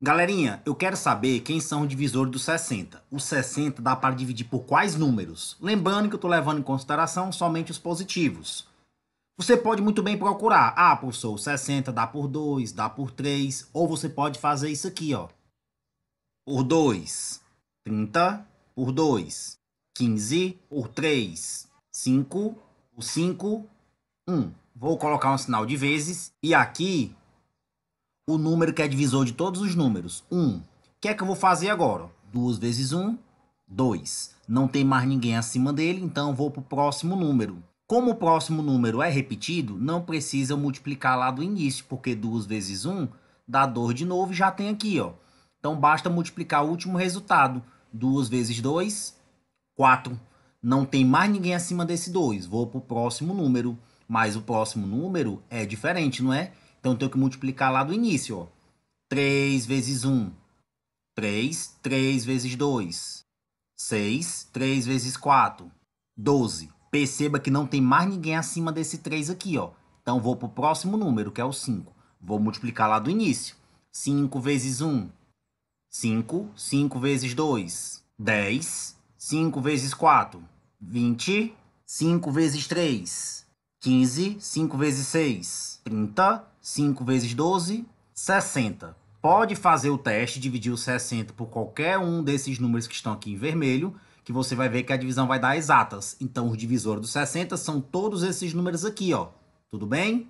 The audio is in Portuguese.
Galerinha, eu quero saber quem são os divisores dos 60. Os 60 dá para dividir por quais números? Lembrando que eu estou levando em consideração somente os positivos. Você pode muito bem procurar, ah, professor, 60 dá por 2, dá por 3, ou você pode fazer isso aqui, ó. Por 2, 30 por 2, 15 por 3, 5 por 5, 1. Vou colocar um sinal de vezes e aqui o número que é divisor de todos os números. 1. Um. O que é que eu vou fazer agora? 2 vezes 1, um, 2. Não tem mais ninguém acima dele, então vou para o próximo número. Como o próximo número é repetido, não precisa multiplicar lá do início, porque 2 vezes 1 um, dá 2 de novo e já tem aqui. ó. Então basta multiplicar o último resultado. 2 vezes 2, 4. Não tem mais ninguém acima desse 2. Vou para o próximo número. Mas o próximo número é diferente, não é? Então eu tenho que multiplicar lá do início, ó. 3 vezes 1, 3, 3 vezes 2, 6, 3 vezes 4, 12. Perceba que não tem mais ninguém acima desse 3 aqui, ó. Então vou para o próximo número, que é o 5. Vou multiplicar lá do início. 5 vezes 1, 5, 5 vezes 2, 10, 5 vezes 4, 20, 5 vezes 3, 15, 5 vezes 6, 30, 5 vezes 12, 60. Pode fazer o teste, dividir o 60 por qualquer um desses números que estão aqui em vermelho, que você vai ver que a divisão vai dar exatas. Então, os divisores do 60 são todos esses números aqui, ó. Tudo bem?